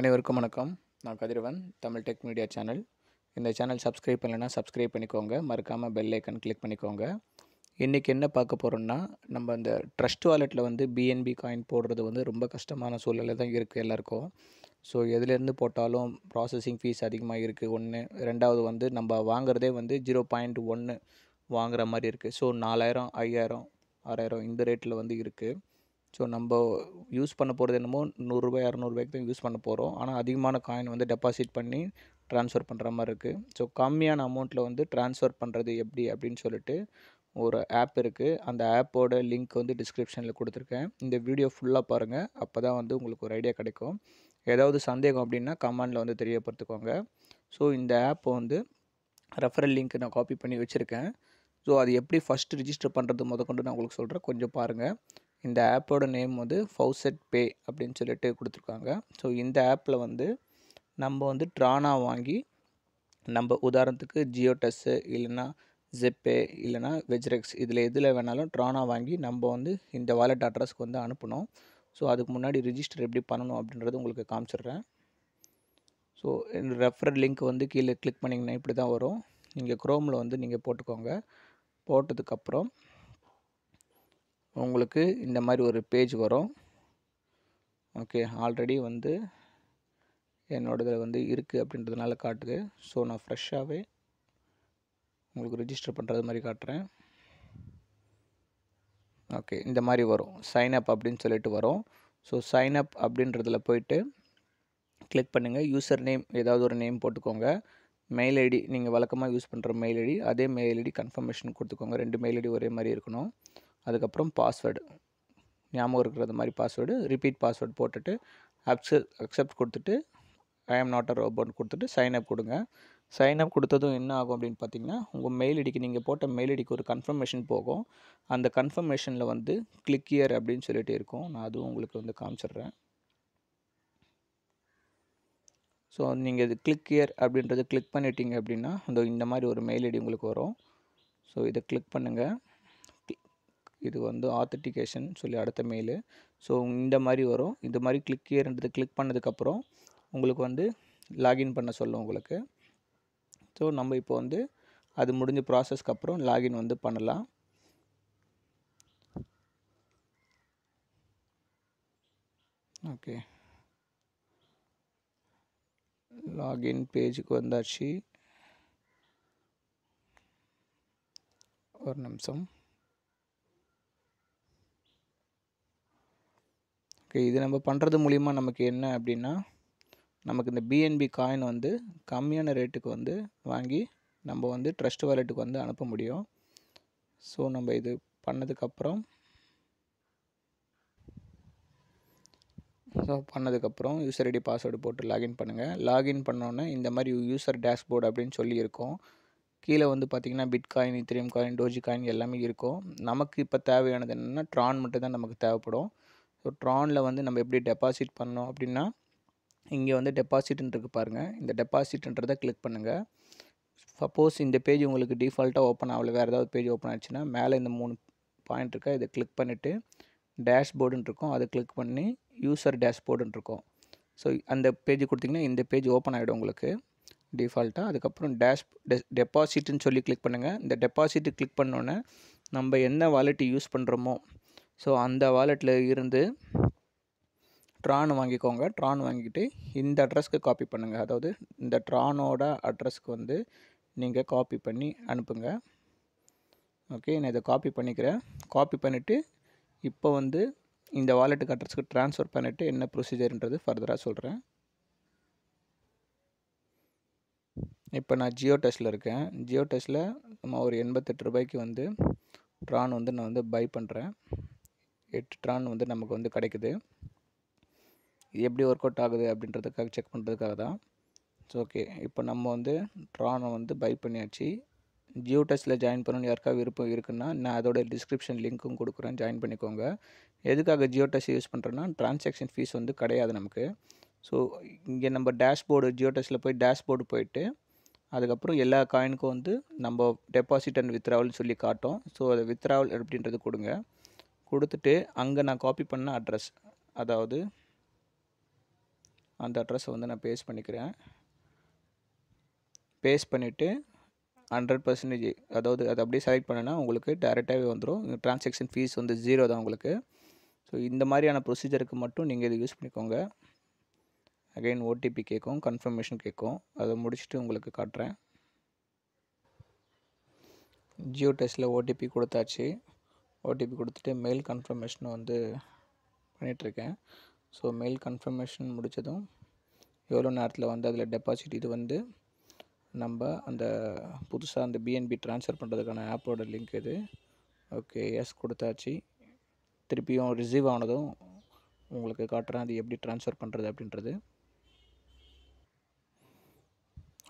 அனைவருக்கும் வணக்கம் நான் Kathiravan Tamil tech media channel இந்த சேனல் சப்ஸ்கிரைப் பண்ணலைன்னா சப்ஸ்கிரைப் பண்ணிக்கோங்க மறக்காமல் பெல் ஐக்கன் கிளிக் பண்ணிக்கோங்க இன்றைக்கி என்ன பார்க்க போகிறோம்னா நம்ம இந்த ட்ரஸ்ட் வாலெட்டில் வந்து பிஎன்பி காயின் போடுறது வந்து ரொம்ப கஷ்டமான சூழ்நிலை தான் இருக்குது எல்லாருக்கும் ஸோ எதுலேருந்து போட்டாலும் ப்ராசஸிங் ஃபீஸ் அதிகமாக இருக்குது ஒன்று ரெண்டாவது வந்து நம்ம வாங்குறதே வந்து ஜீரோ பாயிண்ட் ஒன்று வாங்குற மாதிரி இருக்குது ஸோ நாலாயிரம் ஐயாயிரம் ஆறாயிரம் இந்த ரேட்டில் வந்து இருக்குது ஸோ நம்ம யூஸ் பண்ண போகிறது என்னமோ நூறுரூவா இரநூறுபாய்க்கு தான் யூஸ் பண்ண போகிறோம் ஆனால் அதிகமான காயின் வந்து டெபாசிட் பண்ணி ட்ரான்ஸ்ஃபர் பண்ணுற மாதிரி இருக்குது ஸோ கம்மியான அமௌண்ட்டில் வந்து ட்ரான்ஸ்ஃபர் பண்ணுறது எப்படி அப்படின்னு சொல்லிட்டு ஒரு ஆப் இருக்குது அந்த ஆப்போட லிங்க் வந்து டிஸ்கிரிப்ஷனில் கொடுத்துருக்கேன் இந்த வீடியோ ஃபுல்லாக பாருங்கள் அப்போ தான் வந்து உங்களுக்கு ஒரு ஐடியா கிடைக்கும் ஏதாவது சந்தேகம் அப்படின்னா கமெண்டில் வந்து தெரியப்படுத்துக்கோங்க ஸோ இந்த ஆப்பை வந்து ரெஃபரல் லிங்க் நான் காப்பி பண்ணி வச்சுருக்கேன் ஸோ அது எப்படி ஃபஸ்ட்டு ரிஜிஸ்டர் பண்ணுறது முதக்கொண்டு நான் உங்களுக்கு சொல்கிறேன் கொஞ்சம் பாருங்கள் இந்த ஆப்போட நேம் வந்து ஃபவுசெட் பே அப்படின்னு சொல்லிட்டு கொடுத்துருக்காங்க ஸோ இந்த ஆப்பில் வந்து நம்ம வந்து ட்ரானா வாங்கி நம்ம உதாரணத்துக்கு ஜியோ டெஸ்ஸு இல்லைன்னா ஜெப்பே இல்லைனா வெஜ்ரெக்ஸ் இதில் எதில் வேணாலும் ட்ரானா வாங்கி நம்ம வந்து இந்த வாலெட் அட்ரஸ்க்கு வந்து அனுப்பணும் ஸோ அதுக்கு முன்னாடி ரிஜிஸ்டர் எப்படி பண்ணணும் அப்படின்றது உங்களுக்கு காமிச்சிடுறேன் ஸோ ரெஃபரல் லிங்க் வந்து கீழே கிளிக் பண்ணிங்கன்னா இப்படி தான் வரும் நீங்கள் க்ரோமில் வந்து நீங்கள் போட்டுக்கோங்க போட்டதுக்கப்புறம் உங்களுக்கு இந்த மாதிரி ஒரு பேஜ் வரும் ஓகே ஆல்ரெடி வந்து என்னோடது வந்து இருக்குது அப்படின்றதுனால காட்டுது ஸோ நான் ஃப்ரெஷ்ஷாகவே உங்களுக்கு ரிஜிஸ்டர் பண்ணுறது மாதிரி காட்டுறேன் ஓகே இந்த மாதிரி வரும் சைன் அப் அப்படின்னு சொல்லிட்டு வரும் ஸோ சைன் அப் அப்படின்றதில் போயிட்டு கிளிக் பண்ணுங்கள் யூசர் நேம் ஏதாவது ஒரு நேம் போட்டுக்கோங்க மெயில் ஐடி நீங்கள் வழக்கமாக யூஸ் பண்ணுற மெயில் ஐடி அதே மெயில் ஐடி கன்ஃபர்மேஷன் கொடுத்துக்கோங்க ரெண்டு மெயில் ஐடி ஒரே மாதிரி இருக்கணும் அதுக்கப்புறம் பாஸ்வேர்டு ஞாபகம் இருக்கிறது மாதிரி பாஸ்வேர்டு ரிப்பீட் பாஸ்வேர்டு போட்டுட்டு அக்செப்ட் அக்செப்ட் கொடுத்துட்டு ஐ நாட் அ ரோபோட் கொடுத்துட்டு சைன் அப் கொடுங்க சைன் அப் கொடுத்ததும் என்ன ஆகும் அப்படின்னு பார்த்தீங்கன்னா உங்கள் மெயில் ஐடிக்கு நீங்கள் போட்ட மெயில் ஐடிக்கு ஒரு கன்ஃபர்மேஷன் போகும் அந்த கன்ஃபர்மேஷனில் வந்து கிளிக் இயர் அப்படின்னு சொல்லிட்டு இருக்கும் நான் அதுவும் உங்களுக்கு வந்து காமிச்சிடுறேன் ஸோ நீங்கள் இது கிளிக் இயர் அப்படின்றத கிளிக் பண்ணிட்டீங்க அப்படின்னா அந்த இந்த மாதிரி ஒரு மெயில் ஐடி உங்களுக்கு வரும் ஸோ இதை கிளிக் பண்ணுங்கள் இது வந்து ஆத்தன்டிகேஷன் சொல்லி அடுத்த மெயிலு ஸோ இந்த மாதிரி வரும் இந்த மாதிரி கிளிக் ஏறது கிளிக் பண்ணதுக்கப்புறம் உங்களுக்கு வந்து லாகின் பண்ண சொல்லும் உங்களுக்கு ஸோ நம்ம இப்போ வந்து அது முடிஞ்ச ப்ராசஸ்க்கு அப்புறம் லாகின் வந்து பண்ணலாம் ஓகே லாகின் பேஜுக்கு வந்தாச்சு ஒரு நிமிஷம் ஓகே இது நம்ம பண்ணுறது மூலிமா நமக்கு என்ன அப்படின்னா நமக்கு இந்த பிஎன்பி காயின் வந்து கம்மியான ரேட்டுக்கு வந்து வாங்கி நம்ம வந்து ட்ரஸ்ட் வாலெட்டுக்கு வந்து அனுப்ப முடியும் ஸோ நம்ம இது பண்ணதுக்கப்புறம் ஸோ பண்ணதுக்கப்புறம் யூசர் ஐடி பாஸ்வேர்டு போட்டு லாகின் பண்ணுங்கள் லாகின் பண்ணோன்னே இந்த மாதிரி யூசர் டேஷ்போர்டு அப்படின்னு சொல்லியிருக்கோம் கீழே வந்து பார்த்திங்கன்னா bitcoin ethereum coin doge coin எல்லாமே இருக்கும் நமக்கு இப்போ தேவையானது என்னென்னா ட்ரான் மட்டும் தான் நமக்கு தேவைப்படும் ஸோ ட்ரானில் வந்து நம்ம எப்படி டெபாசிட் பண்ணோம் அப்படின்னா இங்கே வந்து டெபாசிட்னு இருக்குது பாருங்கள் இந்த டெபாசிட்ன்றதை கிளிக் பண்ணுங்கள் சப்போஸ் இந்த பேஜ் உங்களுக்கு டிஃபால்ட்டாக ஓப்பன் ஆகலை வேறு ஏதாவது பேஜ் ஓப்பன் ஆச்சுன்னா மேலே இந்த மூணு பாயிண்ட் இருக்கா இதை கிளிக் பண்ணிவிட்டு டேஷ்போர்டுன்னு இருக்கும் அதை கிளிக் பண்ணி யூசர் டேஷ்போர்டுன்னு இருக்கும் ஸோ அந்த பேஜ் கொடுத்திங்கன்னா இந்த பேஜ் ஓப்பன் ஆகிடும் உங்களுக்கு டிஃபால்ட்டாக அதுக்கப்புறம் டேஷ் டெ டெபாசிட்னு சொல்லி கிளிக் பண்ணுங்கள் இந்த டெபாசிட்டு கிளிக் பண்ணோன்னே நம்ம என்ன வாலெட்டு யூஸ் பண்ணுறோமோ ஸோ அந்த வாலெட்டில் இருந்து ட்ரான் வாங்கிக்கோங்க ட்ரான் வாங்கிட்டு இந்த அட்ரஸ்க்கு காப்பி பண்ணுங்கள் அதாவது இந்த ட்ரானோட அட்ரஸ்க்கு வந்து நீங்கள் காப்பி பண்ணி அனுப்புங்க ஓகே நான் இதை காப்பி பண்ணிக்கிறேன் காப்பி பண்ணிவிட்டு இப்போ வந்து இந்த வாலெட்டுக்கு அட்ரஸ்க்கு ட்ரான்ஸ்ஃபர் பண்ணிவிட்டு என்ன ப்ரொசீஜர்ன்றது ஃபர்தராக சொல்கிறேன் இப்போ நான் ஜியோ டெஸ்ட்டில் இருக்கேன் ஜியோ டெஸ்ட்டில் நம்ம ஒரு எண்பத்தெட்டு ரூபாய்க்கு வந்து ட்ரான் வந்து நான் வந்து பை பண்ணுறேன் எட்டு ட்ரான் வந்து நமக்கு வந்து கிடைக்குது இது எப்படி ஒர்க் அவுட் ஆகுது அப்படின்றதுக்காக செக் பண்ணுறதுக்காக தான் ஸோ ஓகே இப்போ நம்ம வந்து ட்ரானை வந்து பை பண்ணியாச்சு ஜியோ டெஸ்ட்டில் ஜாயின் பண்ணணும்னு யாருக்காக விருப்பம் இருக்குன்னா நான் அதோட டிஸ்கிரிப்ஷன் லிங்க்கும் கொடுக்குறேன் ஜாயின் பண்ணிக்கோங்க எதுக்காக ஜியோ டெஸ்ட் யூஸ் பண்ணுறேன்னா டிரான்சாக்ஷன் ஃபீஸ் வந்து கிடையாது நமக்கு ஸோ இங்கே நம்ம டேஷ்போர்டு ஜியோ டெஸ்ட்டில் போய் டேஷ்போர்டு போயிட்டு அதுக்கப்புறம் எல்லா காயினுக்கும் வந்து நம்ம டெபாசிட் அண்ட் வித்ராவல்னு சொல்லி காட்டும் ஸோ அதை வித்ராவல் அப்படின்றது கொடுங்க கொடுத்துட்டு அங்கே நான் காப்பி பண்ண அட்ரஸ் அதாவது அந்த அட்ரஸை வந்து நான் பேஸ்ட் பண்ணிக்கிறேன் பேஸ்ட் பண்ணிவிட்டு ஹண்ட்ரட் பர்சன்டேஜ் அதாவது அதை அப்படியே செலக்ட் பண்ணினா உங்களுக்கு டேரெக்டாகவே வந்துடும் டிரான்சாக்ஷன் ஃபீஸ் வந்து ஜீரோ தான் உங்களுக்கு ஸோ இந்த மாதிரியான ப்ரொசீஜருக்கு மட்டும் நீங்கள் இது யூஸ் பண்ணிக்கோங்க அகைன் ஓடிபி கேட்கும் கன்ஃபர்மேஷன் கேட்கும் அதை முடிச்சுட்டு உங்களுக்கு காட்டுறேன் ஜியோ டெஸ்ட்டில் ஓடிபி கொடுத்தாச்சு ஓடிபி கொடுத்துட்டு மெயில் கன்ஃபர்மேஷனை வந்து பண்ணிகிட்ருக்கேன் ஸோ மெயில் கன்ஃபர்மேஷன் முடித்ததும் எவ்வளோ நேரத்தில் வந்து அதில் டெபாசிட் இது வந்து நம்ம அந்த புதுசாக அந்த பிஎன்பி ட்ரான்ஸ்ஃபர் பண்ணுறதுக்கான ஆப்போட லிங்க் இது ஓகே எஸ் கொடுத்தாச்சு திருப்பியும் ரிசீவ் ஆனதும் உங்களுக்கு காட்டுறேன் அது எப்படி ட்ரான்ஸ்ஃபர் பண்ணுறது அப்படின்றது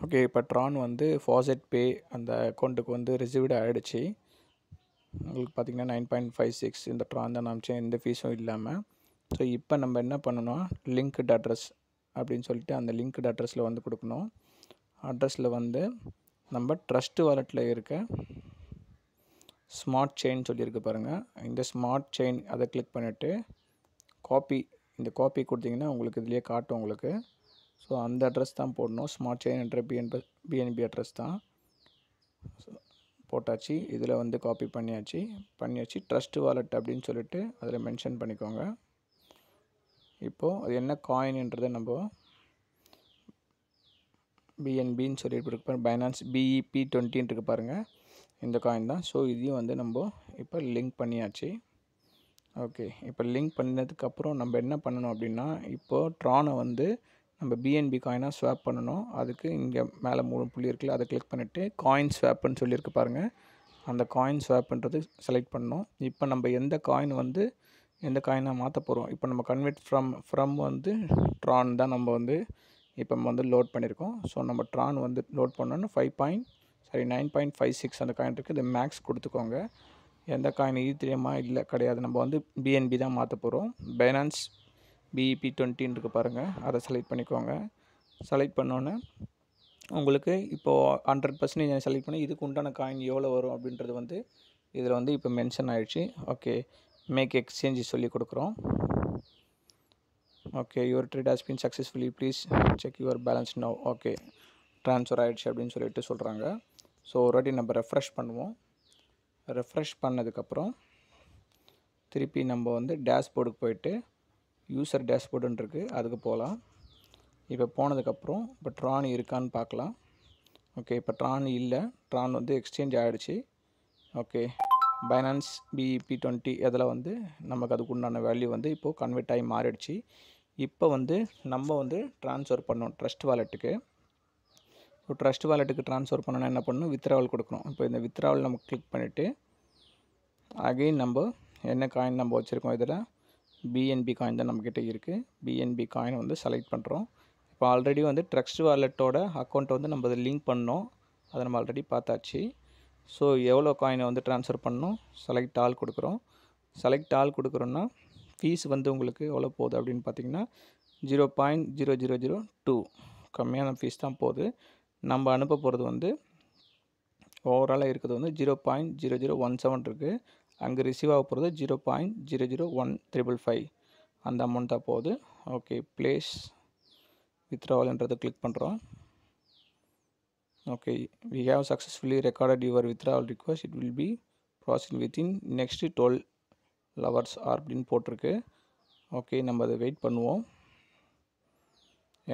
ஓகே இப்போ ட்ரான் வந்து ஃபாசெட் பே அந்த அக்கௌண்ட்டுக்கு வந்து ரிசீவ்டு ஆகிடுச்சு உங்களுக்கு பார்த்திங்கன்னா நைன் பாயிண்ட் ஃபைவ் சிக்ஸ் இந்த ட்ரான் தான் எந்த ஃபீஸும் இல்லாமல் ஸோ இப்போ நம்ம என்ன பண்ணணும் லிங்க்டு அட்ரஸ் அப்படின்னு சொல்லிட்டு அந்த லிங்க்டு அட்ரஸில் வந்து கொடுக்கணும் அட்ரஸில் வந்து நம்ம ட்ரஸ்ட்டு வாலெட்டில் இருக்க ஸ்மார்ட் செயின் சொல்லியிருக்கு பாருங்கள் இந்த ஸ்மார்ட் செயின் அதை கிளிக் பண்ணிவிட்டு காப்பி இந்த காப்பி கொடுத்திங்கன்னா உங்களுக்கு இதுலேயே காட்டும் உங்களுக்கு ஸோ அந்த அட்ரஸ் தான் போடணும் ஸ்மார்ட் செயின் என்ற பிஎன்பி பிஎன்பி அட்ரஸ் தான் போட்டாச்சு இதில் வந்து காப்பி பண்ணியாச்சு பண்ணியாச்சு ட்ரஸ்ட் வாலெட் அப்படின்னு சொல்லிட்டு அதில் மென்ஷன் பண்ணிக்கோங்க இப்போது அது என்ன காயின்ன்றத நம்ம பிஎன்பின்னு சொல்லிட்டு இருக்க பைனான்ஸ் பிஇபி டுவெண்ட்டின்னு இருக்குது பாருங்கள் e இந்த காயின் தான் ஸோ இதையும் வந்து நம்ம இப்போ லிங்க் பண்ணியாச்சு ஓகே இப்போ லிங்க் பண்ணதுக்கப்புறம் நம்ம என்ன பண்ணணும் அப்படின்னா இப்போது ட்ரானை வந்து நம்ம பிஎன்பி காயினாக ஸ்வாப் பண்ணணும் அதுக்கு இங்கே மேலே மூணு புள்ளி இருக்குல்ல அதை கிளிக் பண்ணிவிட்டு காயின் ஸ்வாப்னு சொல்லியிருக்கு பாருங்கள் அந்த காயின் ஸ்வாப்ன்றது செலக்ட் பண்ணணும் இப்போ நம்ம எந்த காயின் வந்து எந்த காயினாக மாற்ற போகிறோம் இப்போ நம்ம கன்வெர்ட் ஃப்ரம் ஃப்ரம் வந்து ட்ரான் தான் நம்ம வந்து இப்போ நம்ம வந்து லோட் பண்ணியிருக்கோம் ஸோ நம்ம ட்ரான் வந்து லோட் பண்ணோன்னு five point sorry nine point five six அந்த காயின் இருக்குது இது மேக்ஸ் கொடுத்துக்கோங்க எந்த காயின் தெரியுமா இல்லை கிடையாது நம்ம வந்து பிஎன்பி தான் மாற்ற போகிறோம் பைனான்ஸ் பிஇபி டுவெண்ட்டின் e இருக்குது பாருங்கள் அதை செலக்ட் பண்ணிக்கோங்க செலக்ட் பண்ணோன்னே உங்களுக்கு இப்போது ஹண்ட்ரட் பர்சன்டேஜ் செலக்ட் பண்ணி இதுக்கு உண்டான காயின் எவ்வளோ வரும் அப்படின்றது வந்து இதில் வந்து இப்போ மென்ஷன் ஆகிடுச்சு ஓகே மேக் எக்ஸ்சேஞ்ச் சொல்லி கொடுக்குறோம் okay your trade has been successfully please check your balance no okay transfer ஆகிடுச்சு அப்படின்னு சொல்லிட்டு சொல்கிறாங்க ஸோ ஒரு வாட்டி நம்ம ரெஃப்ரெஷ் பண்ணுவோம் ரெஃப்ரெஷ் பண்ணதுக்கப்புறம் திருப்பி நம்ம வந்து டேஷ்போர்டுக்கு போயிட்டு யூசர் டேஷ்போர்டுன்னு இருக்குது அதுக்கு போகலாம் இப்போ போனதுக்கப்புறம் இப்போ ட்ரான் இருக்கான்னு பார்க்கலாம் ஓகே இப்போ ட்ரான் இல்லை ட்ரான் வந்து எக்ஸ்சேஞ்ச் ஆகிடுச்சு ஓகே பைனான்ஸ் பிஇபி டுவெண்ட்டி இதில் வந்து நமக்கு அதுக்கு உண்டான வேல்யூ வந்து இப்போது கன்வெர்ட் ஆகி மாறிடுச்சு இப்போ வந்து நம்ம வந்து ட்ரான்ஸ்ஃபர் பண்ணோம் ட்ரஸ்ட் வாலெட்டுக்கு இப்போ ட்ரஸ்ட் வாலெட்டுக்கு ட்ரான்ஸ்ஃபர் பண்ணோன்னா என்ன பண்ணணும் வித்ராவல் கொடுக்கணும் இப்போ இந்த வித்ராவல் நம்ம கிளிக் பண்ணிவிட்டு அகெயின் நம்ம என்ன காயின் நம்ம வச்சுருக்கோம் இதில் பிஎன்பி காயின் தான் நம்மக்கிட்ட இருக்குது பிஎன்பி காயின் வந்து செலக்ட் பண்ணுறோம் இப்போ ஆல்ரெடி வந்து ட்ரக்ஸ்ட் வாலெட்டோட அக்கௌண்ட்டை வந்து நம்ம அதை லிங்க் பண்ணோம் அதை நம்ம ஆல்ரெடி பார்த்தாச்சு ஸோ எவ்வளோ காயினை வந்து ட்ரான்ஸ்ஃபர் பண்ணோம் செலக்ட் ஆல் கொடுக்குறோம் செலக்ட் ஆல் கொடுக்குறோன்னா ஃபீஸ் வந்து உங்களுக்கு எவ்வளோ போகுது அப்படின்னு பார்த்தீங்கன்னா zero point zero zero zero two கம்மியான ஃபீஸ் தான் போகுது நம்ம அனுப்ப போகிறது வந்து ஓவராலாக இருக்கிறது வந்து zero point zero zero one seven இருக்குது அங்கே ரிசீவ் ஆக போகிறது zero point zero zero one triple five அந்த அமௌண்ட்டாக போகுது ஓகே ப்ளேஸ் வித்ராவல்ன்றதை கிளிக் பண்ணுறோம் okay we have successfully recorded your withdrawal request it will be process within next twelve hours or அப்படின்னு போட்டிருக்கு ஓகே நம்ம அதை வெயிட் பண்ணுவோம்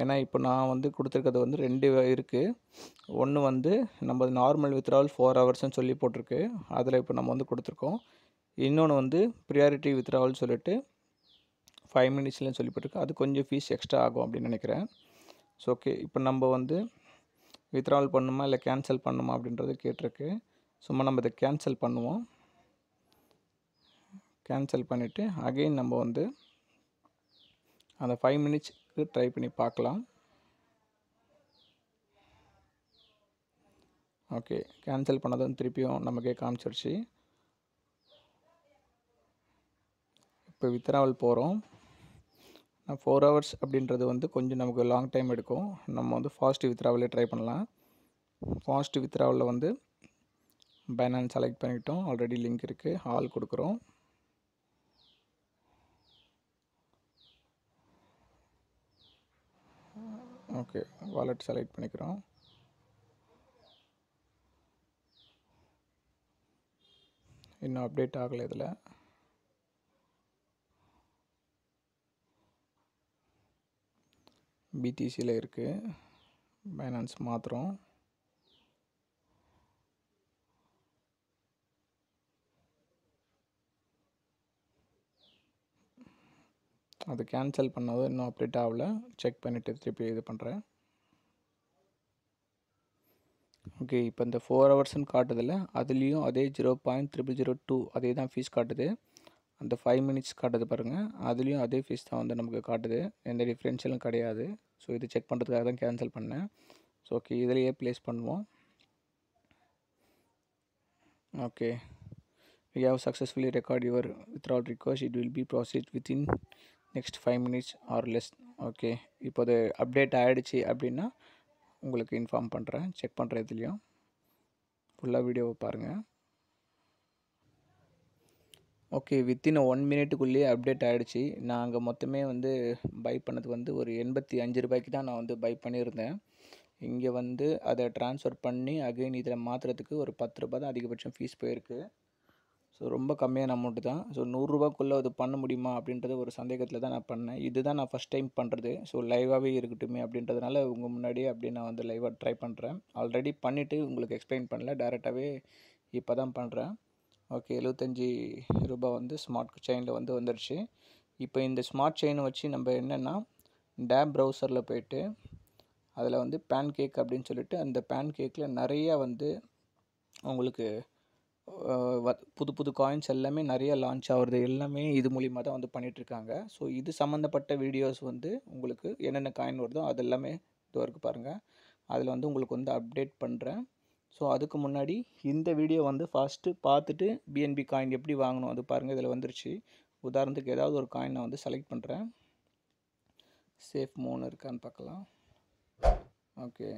ஏன்னா இப்போ நான் வந்து கொடுத்துருக்கிறது வந்து ரெண்டு இருக்குது ஒன்று வந்து நம்ம நார்மல் வித்ராவல் ஃபோர் ஹவர்ஸ்ன்னு சொல்லி போட்டிருக்கு அதில் இப்போ நம்ம வந்து கொடுத்துருக்கோம் இன்னொன்று வந்து ப்ரியாரிட்டி வித்ராவல் சொல்லிட்டு ஃபைவ் சொல்லி சொல்லிப்பட்டிருக்கு அது கொஞ்சம் ஃபீஸ் எக்ஸ்ட்ரா ஆகும் அப்படின்னு நினைக்கிறேன் ஸோ ஓகே இப்போ நம்ம வந்து வித்ராவல் பண்ணுமா இல்லை கேன்சல் பண்ணுமா அப்படின்றது கேட்டிருக்கு சும்மா நம்ம இதை கேன்சல் பண்ணுவோம் கேன்சல் பண்ணிவிட்டு அகெயின் நம்ம வந்து அந்த ஃபைவ் மினிட்ஸ்க்கு ட்ரை பண்ணி பார்க்கலாம் ஓகே கேன்சல் பண்ணதும் திருப்பியும் நமக்கே காமிச்சிருச்சு இப்போ வித்ராவல் போகிறோம் ஃபோர் ஹவர்ஸ் அப்படின்றது வந்து கொஞ்சம் நமக்கு லாங் டைம் எடுக்கும் நம்ம வந்து ஃபாஸ்ட் வித்ராவலே ட்ரை பண்ணலாம் ஃபாஸ்ட் வித்ராவலில் வந்து பைனான்ஸ் செலக்ட் பண்ணிக்கிட்டோம் ஆல்ரெடி லிங்க் இருக்குது ஹால் கொடுக்குறோம் ஓகே வாலெட் செலக்ட் பண்ணிக்கிறோம் இன்னும் அப்டேட் ஆகலை இதில் பிடிசியில் இருக்குது பைனான்ஸ் மாத்திரம் அது கேன்சல் பண்ணதும் இன்னும் அப்டேட் ஆகல செக் பண்ணிவிட்டு திருப்பி இது பண்ணுறேன் ஓகே இப்போ இந்த ஃபோர் ஹவர்ஸ்ன்னு காட்டுதில்ல அதுலேயும் அதே zero point triple zero two அதே தான் ஃபீஸ் காட்டுது அந்த ஃபைவ் மினிட்ஸ் காட்டுது பாருங்கள் அதுலேயும் அதே ஃபீஸ் தான் வந்து நமக்கு காட்டுது எந்த டிஃப்ரென்ஷியலும் கிடையாது ஸோ இது செக் பண்ணுறதுக்காக தான் கேன்சல் பண்ணேன் ஸோ ஓகே இதிலையே ப்ளேஸ் பண்ணுவோம் okay we have successfully record your withdrawal request it will be process within next five minutes or less okay இப்போ அது அப்டேட் ஆகிடுச்சி அப்படின்னா உங்களுக்கு இன்ஃபார்ம் பண்ணுறேன் செக் பண்ணுற இதுலேயும் ஃபுல்லாக வீடியோவை பாருங்கள் ஓகே வித்தின் ஒன் மினிட்டுக்குள்ளேயே அப்டேட் ஆகிடுச்சி அங்கே மொத்தமே வந்து பை பண்ணது வந்து ஒரு எண்பத்தி அஞ்சு ரூபாய்க்கு தான் நான் வந்து பை பண்ணியிருந்தேன் இங்கே வந்து அதை ட்ரான்ஸ்ஃபர் பண்ணி அகைன் இதில் மாற்றுறதுக்கு ஒரு பத்து ரூபா தான் அதிகபட்சம் ஃபீஸ் போயிருக்கு ஸோ ரொம்ப கம்மியான அமௌண்ட்டு தான் ஸோ நூறுரூபாக்குள்ளே அது பண்ண முடியுமா அப்படின்றது ஒரு சந்தேகத்தில் தான் நான் பண்ணேன் இதுதான் நான் ஃபஸ்ட் டைம் பண்ணுறது ஸோ லைவாகவே இருக்கட்டும் அப்படின்றதுனால உங்கள் முன்னாடியே அப்படி நான் வந்து லைவாக ட்ரை பண்ணுறேன் ஆல்ரெடி பண்ணிவிட்டு உங்களுக்கு எக்ஸ்பிளைன் பண்ணல டேரெக்டாகவே இப்போ தான் பண்ணுறேன் ஓகே எழுபத்தஞ்சி ரூபா வந்து ஸ்மார்ட் செயினில் வந்து வந்துடுச்சு இப்போ இந்த ஸ்மார்ட் செயினை வச்சு நம்ம என்னென்னா டேப் ப்ரௌசரில் போயிட்டு அதில் வந்து பேன் கேக் அப்படின்னு சொல்லிட்டு அந்த பேன் கேக்கில் நிறையா வந்து உங்களுக்கு புது புது காயின்ஸ் எல்லாமே நிறைய லான்ச் ஆகிறது எல்லாமே இது மூலிமா தான் வந்து பண்ணிகிட்ருக்காங்க ஸோ இது சம்மந்தப்பட்ட வீடியோஸ் வந்து உங்களுக்கு என்னென்ன காயின் வருதோ அது எல்லாமே பாருங்கள் அதில் வந்து உங்களுக்கு வந்து அப்டேட் பண்ணுறேன் ஸோ அதுக்கு முன்னாடி இந்த வீடியோ வந்து ஃபஸ்ட்டு பார்த்துட்டு பிஎன்பி காயின் எப்படி வாங்கணும் அது பாருங்கள் இதில் வந்துருச்சு உதாரணத்துக்கு ஏதாவது ஒரு காயின் நான் வந்து செலக்ட் பண்ணுறேன் சேஃப் மூணு இருக்கான்னு பார்க்கலாம் ஓகே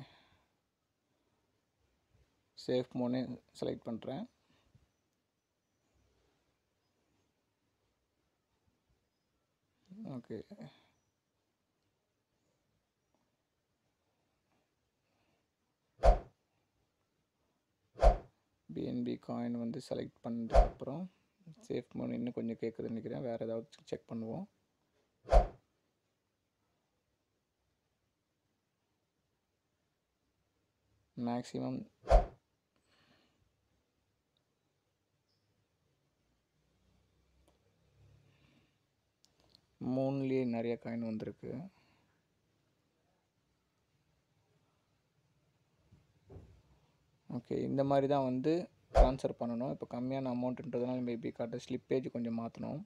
சேஃப் மூணு செலக்ட் பண்ணுறேன் ஓகே பிஎன்பி காயின் வந்து செலக்ட் பண்ணதுக்கப்புறம் சேஃப் மோன் இன்னும் கொஞ்சம் கேட்குதுன்னு நினைக்கிறேன் வேறு ஏதாவது செக் பண்ணுவோம் மேக்ஸிமம் மூணுலேயே நிறைய காயின் வந்திருக்கு ஓகே இந்த மாதிரி தான் வந்து ட்ரான்ஸ்ஃபர் பண்ணணும் இப்போ கம்மியான அமௌண்ட்டுன்றதுனால மேபி காட்ட ஸ்லிப்பேஜ் கொஞ்சம் மாற்றணும்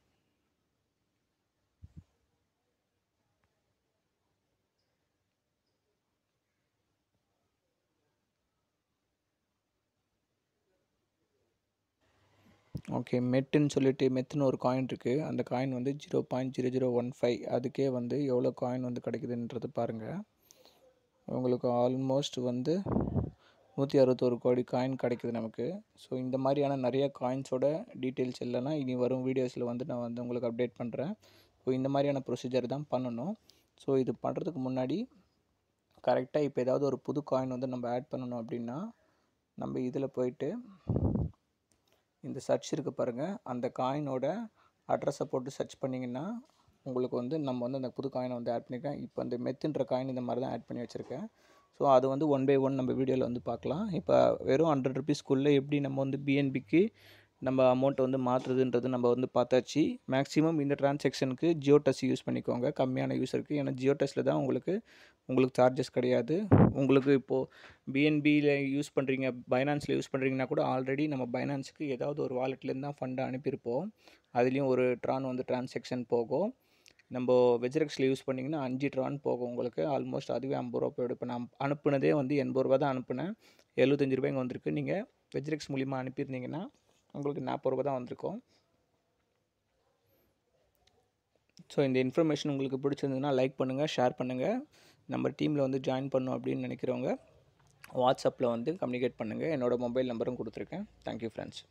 ஓகே மெட்டுன்னு சொல்லிட்டு மெத்துன்னு ஒரு காயின் இருக்குது அந்த காயின் வந்து zero point zero zero one five அதுக்கே வந்து எவ்வளோ காயின் வந்து கிடைக்குதுன்றது பாருங்கள் உங்களுக்கு ஆல்மோஸ்ட் வந்து நூற்றி அறுபத்தோரு கோடி காயின் கிடைக்குது நமக்கு ஸோ இந்த மாதிரியான நிறைய காயின்ஸோட டீட்டெயில்ஸ் இல்லைனா இனி வரும் வீடியோஸில் வந்து நான் வந்து உங்களுக்கு அப்டேட் பண்ணுறேன் ஸோ இந்த மாதிரியான ப்ரொசீஜர் தான் பண்ணணும் ஸோ இது பண்ணுறதுக்கு முன்னாடி கரெக்டாக இப்போ ஏதாவது ஒரு புது காயின் வந்து நம்ம ஆட் பண்ணணும் அப்படின்னா நம்ம இதில் போயிட்டு இந்த சர்ச் இருக்குது பாருங்கள் அந்த காயினோட அட்ரஸை போட்டு சர்ச் பண்ணிங்கன்னா உங்களுக்கு வந்து நம்ம வந்து அந்த புது காயினை வந்து ஆட் பண்ணியிருக்கேன் இப்போ அந்த மெத்துன்ற காயின் இந்த மாதிரி தான் ஆட் பண்ணி வச்சுருக்கேன் ஸோ அது வந்து ஒன் பை ஒன் நம்ம வீடியோவில் வந்து பார்க்கலாம் இப்போ வெறும் ஹண்ட்ரட் ருபீஸ்க்குள்ளே எப்படி நம்ம வந்து பிஎன்பிக்கு நம்ம அமௌண்ட்டை வந்து மாற்றுறதுன்றது நம்ம வந்து பார்த்தாச்சு மேக்ஸிமம் இந்த ட்ரான்சாக்ஷனுக்கு ஜியோ டஸ் யூஸ் பண்ணிக்கோங்க கம்மியான யூஸ் இருக்குது ஏன்னா ஜியோ டஸ்ட்டில் தான் உங்களுக்கு உங்களுக்கு சார்ஜஸ் கிடையாது உங்களுக்கு இப்போது பிஎன்பியில் யூஸ் பண்ணுறீங்க பைனான்ஸில் யூஸ் பண்ணுறீங்கன்னா கூட ஆல்ரெடி நம்ம பைனான்ஸுக்கு ஏதாவது ஒரு வாலெட்லேருந்து தான் ஃபண்டை அனுப்பியிருப்போம் அதுலேயும் ஒரு ட்ரான் வந்து ட்ரான்சாக்ஷன் போகும் நம்ம வெஜ்ரெக்ஸில் யூஸ் பண்ணிங்கன்னா அஞ்சு ட்ரான் போகும் உங்களுக்கு ஆல்மோஸ்ட் அதுவே ஐம்பது ரூபா போய்டும் இப்போ நான் அனுப்புனதே வந்து எண்பது ரூபா தான் அனுப்புனேன் எழுபத்தஞ்சு ரூபாய் இங்கே வந்திருக்கு நீங்கள் வெஜ்ரெக்ஸ் மூலிமா அனுப்பியிருந்தீங்கன்னா உங்களுக்கு நாற்பது ரூபா தான் வந்திருக்கும் ஸோ இந்த இன்ஃபர்மேஷன் உங்களுக்கு பிடிச்சிருந்ததுன்னா லைக் பண்ணுங்கள் ஷேர் பண்ணுங்கள் நம்ம டீமில் வந்து ஜாயின் பண்ணும் அப்படின்னு நினைக்கிறவங்க வாட்ஸ்அப்பில் வந்து கம்யூனிகேட் பண்ணுங்கள் என்னோடய மொபைல் நம்பரும் கொடுத்துருக்கேன் தேங்க்யூ ஃப்ரெண்ட்ஸ்